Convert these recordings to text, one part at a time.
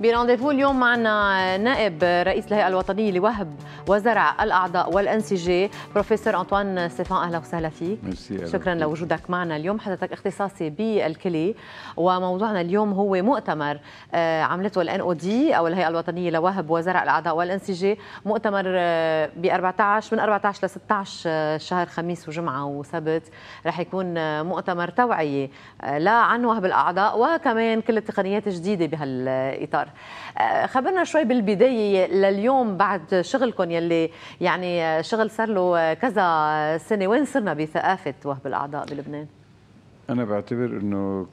برنديفو اليوم معنا نائب رئيس الهيئه الوطنيه لوهب وزرع الأعضاء والأنسجة بروفيسور أنطوان ستيفان أهلا وسهلا فيك شكرا لوجودك معنا اليوم حضرتك اختصاصي بالكلي وموضوعنا اليوم هو مؤتمر آه، عملته الان او دي او الهيئه الوطنيه لوهب وزرع الاعضاء والانسجه مؤتمر آه، ب 14 من 14 ل 16 آه، شهر خميس وجمعه وسبت رح يكون مؤتمر توعيه لا عن وهب الاعضاء وكمان كل التقنيات الجديده بهالاطار خبرنا شوي بالبدايه لليوم بعد شغلكم يلي يعني شغل صار له كذا سنه وين صرنا بثقافه وهب الاعضاء بلبنان انا بعتبر انه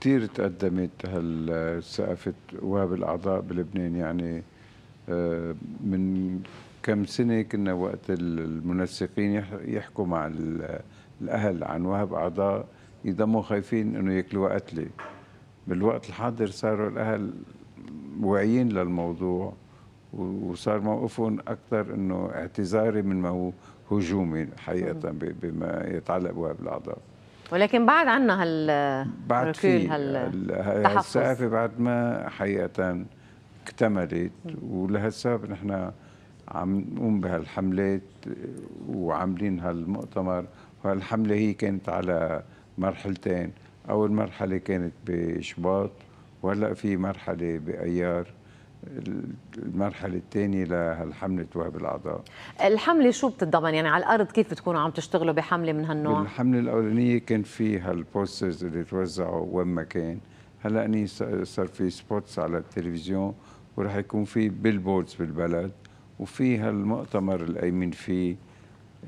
كثير تقدمت هالثقافه وهب الاعضاء بلبنان يعني آه، من كم سنه كنا وقت المنسقين يحكوا مع الاهل عن وهب اعضاء يضموا خايفين انه ياكلوا قتله بالوقت الحاضر صاروا الاهل واعيين للموضوع وصار موقفهم اكثر انه اعتذاري من ما هو هجومي حقيقه بما يتعلق بوائل الاعضاء ولكن بعد عنا هال بعد في الثقافه بعد ما حقيقه اكتملت ولهالسبب نحن عم نقوم بهالحملات وعاملين هالمؤتمر وهالحمله هي كانت على مرحلتين اول مرحله كانت بشباط وهلا في مرحله بايار المرحلة الثانية لهالحملة وهب الأعضاء الحملة شو بتتضمن يعني على الأرض كيف بتكونوا عم تشتغلوا بحملة من هالنوع؟ الحملة الأولانية كان في هالبوسترز اللي توزعوا وين ما كان هلا أني صار في سبوتس على التلفزيون وراح يكون في بيلبوردز بالبلد وفي هالمؤتمر الأيمن فيه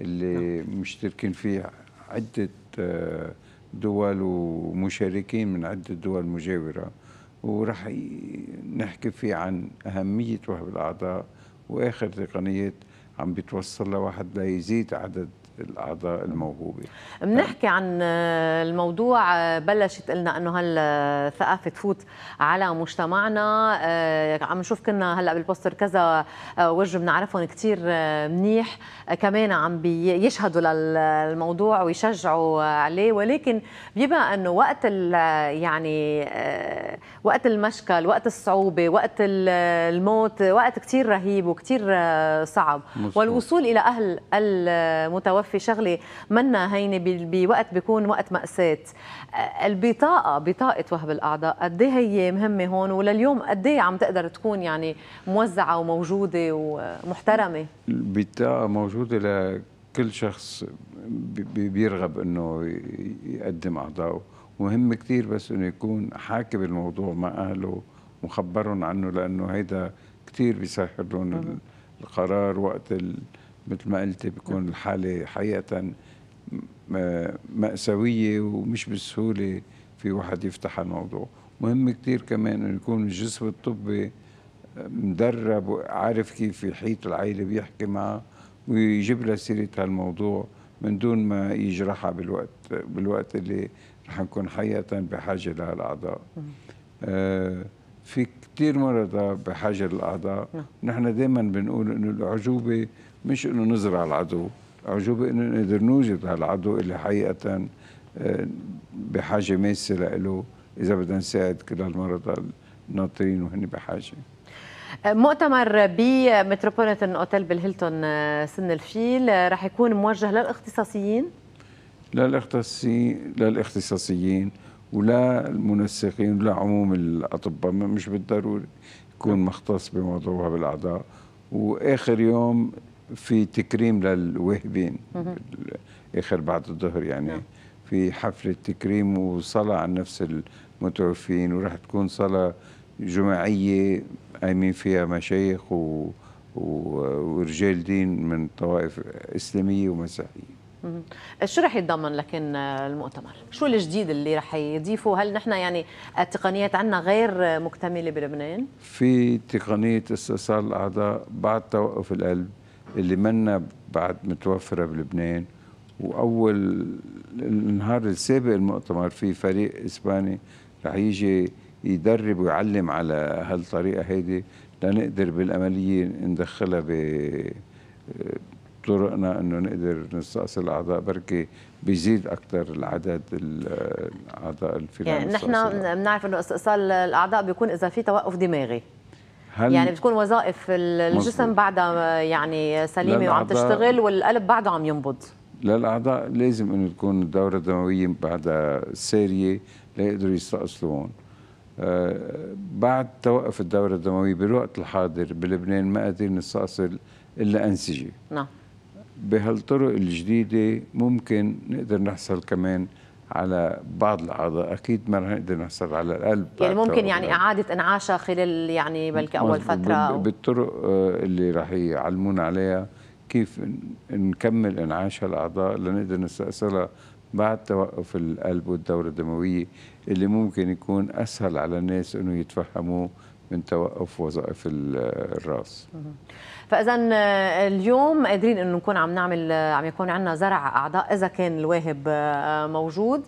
اللي نعم. مشتركين فيه عدة آه، دول ومشاركين من عدة دول مجاورة وراح نحكي فيه عن أهمية وهب الأعضاء وآخر تقنيات عم بتوصل لواحد ليزيد عدد الاعضاء الموهوبه بنحكي عن الموضوع بلشت قلنا انه هلا تفوت على مجتمعنا آه، عم نشوف كنا هلا بالبوستر كذا آه، وجه بنعرفهم كثير آه، منيح كمان عم بيشهدوا للموضوع ويشجعوا عليه ولكن بيبقى انه وقت يعني وقت المشكل وقت الصعوبه وقت الموت وقت كثير رهيب وكثير صعب مصر. والوصول الى اهل المتوفى في شغله منا هينه بوقت بيكون وقت مأساة آه، البطاقة بطاقة وهب الأعضاء قد إيه هي مهمة هون ولليوم قد إيه عم تقدر تكون يعني موزعة وموجودة ومحترمة البطاقة موجودة لكل شخص بيرغب انه يقدم اعضائه ومهم كثير بس انه يكون حاكي بالموضوع مع اهله مخبرهم عنه لانه هيدا كثير بيسهل لهم القرار وقت مثل ما قلت بيكون الحالة حقيقة آه، مأساوية ومش بالسهولة في واحد يفتح الموضوع مهم كتير كمان انه يكون الجسم الطبي مدرب وعارف كيف يحيط العائلة بيحكي معه ويجيب لها سيرة هالموضوع من دون ما يجرحها بالوقت بالوقت اللي رح نكون حقيقة بحاجة لهالأعضاء آه في كتير مرضى بحاجة للأعضاء نعم. نحن دائما بنقول انه العجوبة مش انه نزرع العدو اعجوبه انه نقدر نوجد هالعدو اللي حقيقه آه، بحاجه ماسه له اذا بدنا نساعد كل هالمرضى الناطرين وهن بحاجه آه، مؤتمر بمتروبوليتن اوتيل بالهيلتون آه، سن الفيل رح يكون موجه للاختصاصيين للاختصاصيين للاختصاصيين ولا المنسقين ولا عموم الاطباء مش بالضروري يكون مختص بموضوع بالاعضاء واخر يوم في تكريم للوهبين اخر بعد الظهر يعني نعم. في حفله تكريم وصلاه عن نفس المتوفين وراح تكون صلاه جماعيه قايمين فيها مشايخ و ورجال دين من طوائف اسلاميه ومسيحيه شو رح يتضمن لكن المؤتمر؟ شو الجديد اللي رح يضيفه؟ هل نحن يعني التقنيات عندنا غير مكتمله بلبنان؟ في تقنيه استئصال الاعضاء بعد توقف القلب اللي منا بعد متوفره بلبنان واول النهار السابق المؤتمر في فريق اسباني رح يجي يدرب ويعلم على هالطريقه هيدي لنقدر بالعمليه ندخلها ب طرقنا انه نقدر نستأصل الاعضاء بركي بيزيد اكثر العدد الاعضاء اللي يعني نحن بنعرف انه استئصال الاعضاء بيكون اذا في توقف دماغي هل يعني بتكون وظائف الجسم مزبوط. بعدها يعني سليمه وعم تشتغل والقلب بعده عم ينبض للاعضاء لازم انه تكون الدوره الدمويه بعدها ساريه ليقدروا يستأصلون آه، بعد توقف الدوره الدمويه بالوقت الحاضر بلبنان ما قادرين نستأصل الا انسجه نعم بهالطرق الجديده ممكن نقدر نحصل كمان على بعض الاعضاء اكيد ما رح نقدر نحصل على القلب يعني ممكن يعني اعاده انعاشها خلال يعني بلكي اول فتره بالطرق آه، اللي رح يعلمونا عليها كيف نكمل انعاش هالاعضاء لنقدر نستأصلها بعد توقف القلب والدورة الدموية اللي ممكن يكون أسهل على الناس أنه يتفهموه من توقف وظائف الرأس فاذا آه، اليوم قادرين انه نكون عم نعمل آه، عم يكون عندنا زرع اعضاء اذا كان الواهب آه، موجود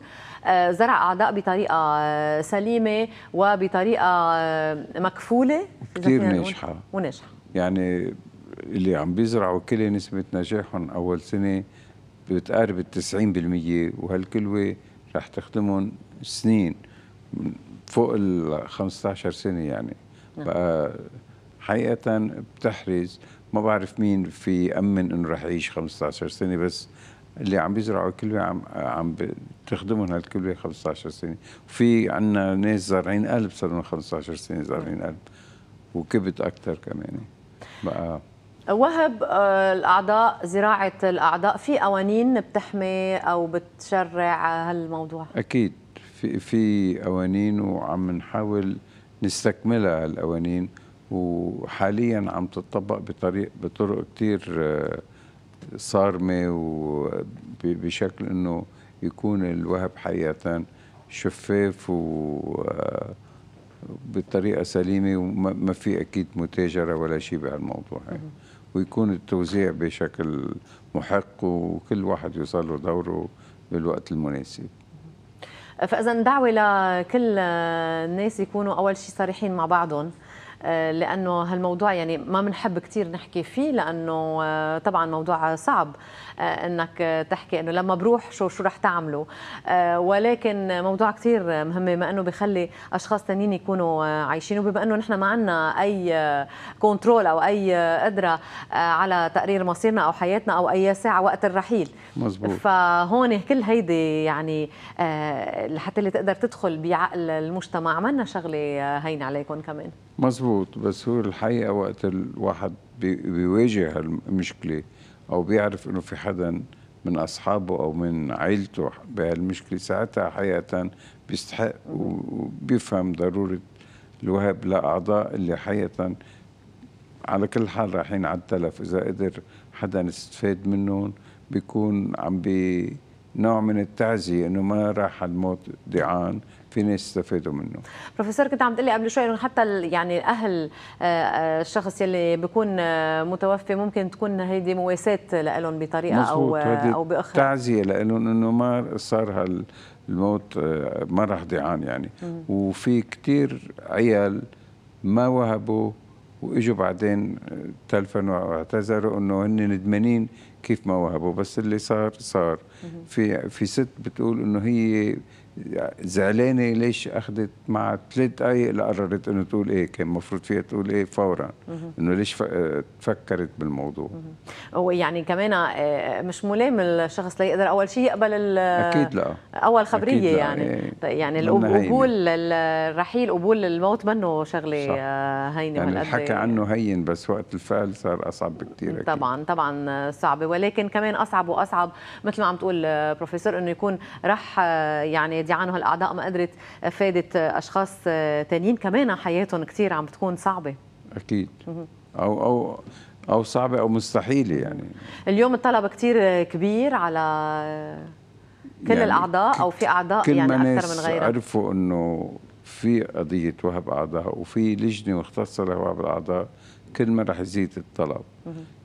زرع اعضاء بطريقه سليمه وبطريقه مكفوله كثير ناجحه وناجحه يعني اللي عم بيزرعوا كل نسبه نجاحهم اول سنه بتقارب ال 90% وهالكلوه رح تخدمهم سنين فوق ال 15 سنه يعني بقى نعم. حقيقة بتحرز ما بعرف مين في أمن إنه رح يعيش 15 سنة بس اللي عم بيزرعوا الكلبة عم عم بتخدمهم هالكلوة 15 سنة وفي عندنا ناس زارعين قلب صار لهم 15 سنة زارعين قلب وكبت أكثر كمان بقى وهب آه، الاعضاء زراعه الاعضاء في قوانين بتحمي او بتشرع هالموضوع اكيد في في قوانين وعم نحاول نستكملها هالقوانين وحاليا عم تطبق بطريق بطرق كثير آه، صارمه وبشكل انه يكون الوهب حقيقه شفاف و آه، بطريقه سليمه وما في اكيد متاجره ولا شيء بهالموضوع هذا ويكون التوزيع بشكل محق وكل واحد يوصل له دوره بالوقت المناسب فاذا دعوه لكل آه، الناس يكونوا اول شيء صريحين مع بعضهم آه، لانه هالموضوع يعني ما بنحب كثير نحكي فيه لانه آه، طبعا موضوع صعب آه، انك تحكي انه لما بروح شو شو رح تعملوا ولكن موضوع كثير مهم ما انه بخلي اشخاص ثانيين يكونوا عايشين وبما انه نحن ما عندنا اي كنترول او اي قدره على تقرير مصيرنا او حياتنا او اي ساعه وقت الرحيل مزبوط. فهون كل هيدي يعني لحتى اللي تقدر تدخل بعقل المجتمع عملنا شغله هين عليكم كمان مزبوط مظبوط بس هو الحقيقه وقت الواحد بيواجه المشكله او بيعرف انه في حدا من اصحابه او من عيلته بهالمشكله ساعتها حقيقه بيستحق وبيفهم ضروره الوهاب لاعضاء اللي حقيقه على كل حال رايحين على التلف اذا قدر حدا يستفاد منهم بيكون عم بي نوع من التعزية أنه ما راح الموت ضيعان في ناس استفادوا منه بروفيسور كنت عم تقولي قبل شوي انه حتى يعني اهل آه، آه، الشخص يلي بيكون آه، متوفي ممكن تكون هيدي مواساه لهم بطريقه او او باخرى تعزيه لهم انه ما صار هالموت ما راح ضيعان يعني وفي كثير عيال ما وهبوا واجوا بعدين تلفنوا واعتذروا انه هن ندمانين كيف ما وهبوا بس اللي صار صار في في ست بتقول انه هي يعني زعلانه ليش اخذت مع ثلاث دقائق قررت انه تقول ايه كان المفروض فيها تقول ايه فورا انه ليش فكرت بالموضوع هو يعني كمان آه، مش ملام الشخص ليقدر اول شيء يقبل اكيد لا اول خبريه لا. يعني إيه. طيب، يعني القبول الرحيل قبول الموت منه شغله آه، هينه يعني الحكى إيه. عنه هين بس وقت الفعل صار اصعب بكثير طبعا طبعا آه، صعبه ولكن كمان اصعب واصعب مثل ما عم تقول بروفيسور انه يكون راح يعني يتعادي عنه هالاعضاء ما قدرت فادت اشخاص ثانيين كمان حياتهم كثير عم بتكون صعبه اكيد او او او صعبه او مستحيله يعني اليوم الطلب كثير كبير على كل يعني الاعضاء او في اعضاء كل يعني اكثر من غيرهم عرفوا انه في قضيه وهب اعضاء وفي لجنه مختصه لوهب الاعضاء كل ما رح يزيد الطلب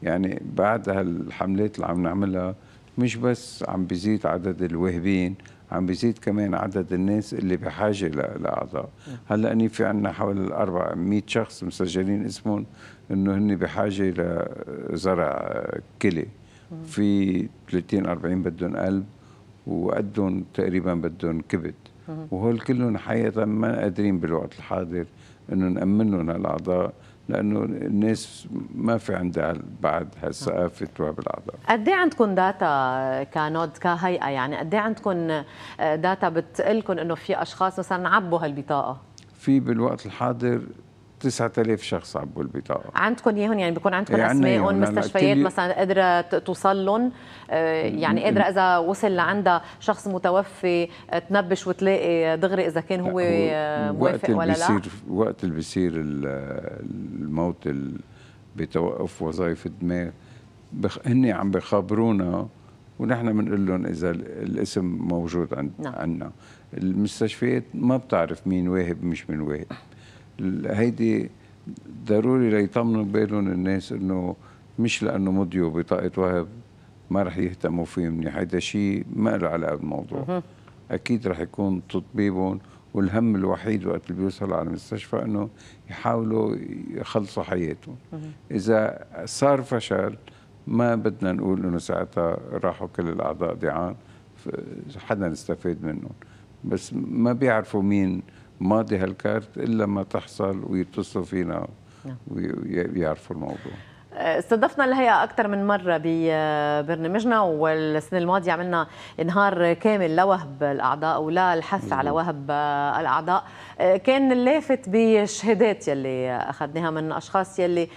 يعني بعد هالحملات اللي عم نعملها مش بس عم بيزيد عدد الواهبين عم بيزيد كمان عدد الناس اللي بحاجه لاعضاء هلا أني في عندنا حوالي 400 شخص مسجلين اسمهم انه هن بحاجه لزرع كلي في 30 40 بدهم قلب وقدهم تقريبا بدهم كبد وهول كلهم حقيقه ما قادرين بالوقت الحاضر انه نامن لهم هالاعضاء لانه الناس ما في عندها بعد هالثقافه نعم. تراب الاعضاء قد ايه عندكم داتا كنود كهيئه يعني قد ايه عندكم داتا آه, بتقلكم انه في اشخاص مثلا عبوا هالبطاقه في بالوقت الحاضر 9000 شخص عبوا البطاقه عندكم اياهم يعني بيكون عندكم يعني اسمائهم مستشفيات مثلا قادره توصل لهم آه، يعني قادره اذا وصل لعندها شخص متوفي تنبش وتلاقي دغري اذا كان هو, هو آه، موافق ولا لا وقت اللي بيصير الموت بتوقف وظائف الدماغ هن عم بخبرونا ونحن بنقول لهم اذا الاسم موجود عندنا نعم. عندنا المستشفيات ما بتعرف مين واهب مش من واهب هيدي ضروري ليطمنوا بالهم الناس انه مش لانه مضيوا بطاقه وهب ما رح يهتموا فيه منيح هيدا شيء ما له علاقه بالموضوع اكيد رح يكون تطبيبهم والهم الوحيد وقت اللي بيوصل على المستشفى انه يحاولوا يخلصوا حياتهم اذا صار فشل ما بدنا نقول انه ساعتها راحوا كل الاعضاء ضيعان حدا استفاد منهم بس ما بيعرفوا مين ماضي هالكارت الا ما تحصل ويتصلوا فينا نعم. ويعرفوا الموضوع استضفنا الهيئة أكثر من مرة ببرنامجنا والسنة الماضية عملنا نهار كامل لوهب الأعضاء ولا الحث على وهب الأعضاء كان اللافت بشهادات يلي أخذناها من أشخاص يلي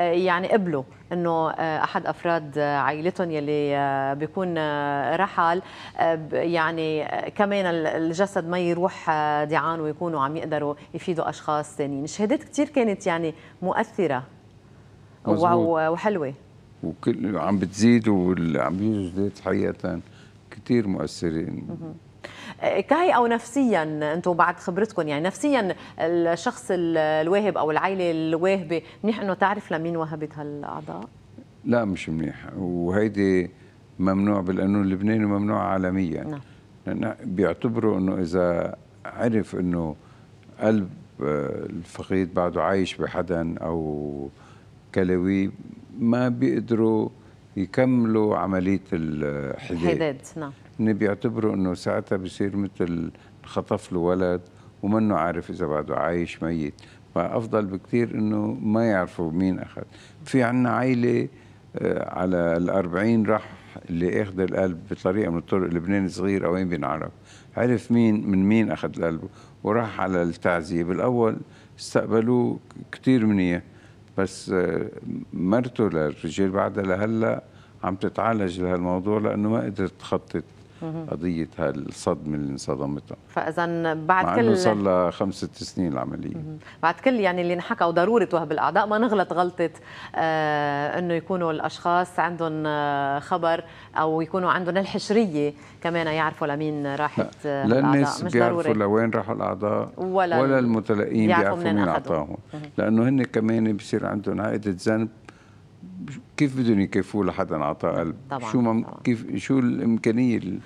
يعني قبلوا انه احد افراد عائلتهم يلي بيكون رحل يعني كمان الجسد ما يروح ديعان ويكونوا عم يقدروا يفيدوا اشخاص ثانيين، شهادات كثير كانت يعني مؤثره وحلوه وكل عم بتزيد وعم جديد حقيقه كثير مؤثرين كاي او نفسيا انتم بعد خبرتكم يعني نفسيا الشخص الواهب او العائله الواهبه منيح انه تعرف لمين وهبت هالاعضاء لا مش منيح وهيدي ممنوع بالقانون اللبناني وممنوع عالميا نعم. لان بيعتبروا انه اذا عرف انه قلب آه، الفقيد بعده عايش بحدا او كلوي ما بيقدروا يكملوا عمليه الحداد الحداد نعم بيعتبروا انه ساعتها بصير مثل خطف له ولد ومنه عارف اذا بعده عايش ميت فافضل بكثير انه ما يعرفوا مين اخذ في عندنا عائله آه، على الأربعين راح اللي اخذ القلب بطريقه من الطرق لبنان صغير او وين بينعرف عرف مين من مين اخذ القلب وراح على التعزيه بالاول استقبلوه كثير منيح بس آه، مرته للرجال بعدها لهلا عم تتعالج لهالموضوع لانه ما قدرت تخطط قضيه هالصدمه اللي انصدمتها فاذا بعد مع كل صار لها خمسة سنين العمليه بعد كل يعني اللي انحكى وضروره وهب الاعضاء ما نغلط غلطه آه انه يكونوا الاشخاص عندهم آه، خبر او يكونوا عندهم الحشريه كمان يعرفوا لمين راحت آه، لا. لا الناس بيعرفوا لوين راحوا الاعضاء ولا, ولا المتلقين بيعرفوا مين اعطاهم لانه هن كمان بصير عندهم عائدة ذنب كيف بدهم يكفوا لحدا انعطى قلب؟ طبعا شو مم... طبعاً. كيف شو الامكانيه ال...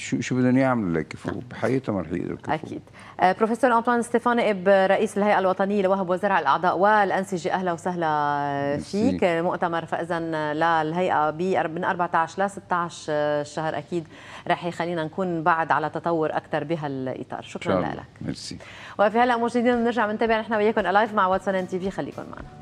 شو شو بدهم يعملوا ليكفوا بحياتهم ما رح يقدروا يكفوا اكيد آه بروفيسور انطوان ستيفاني اب رئيس الهيئه الوطنيه لوهب وزرع الاعضاء والانسجه اهلا وسهلا فيك مؤتمر فاذا للهيئه من 14 ل 16 الشهر اكيد رح يخلينا نكون بعد على تطور اكثر بهالاطار شكرا لك ميرسي وفي هلا مشاهدينا بنرجع بنتابع نحن وياكم الايف مع واتسون تي في خليكم معنا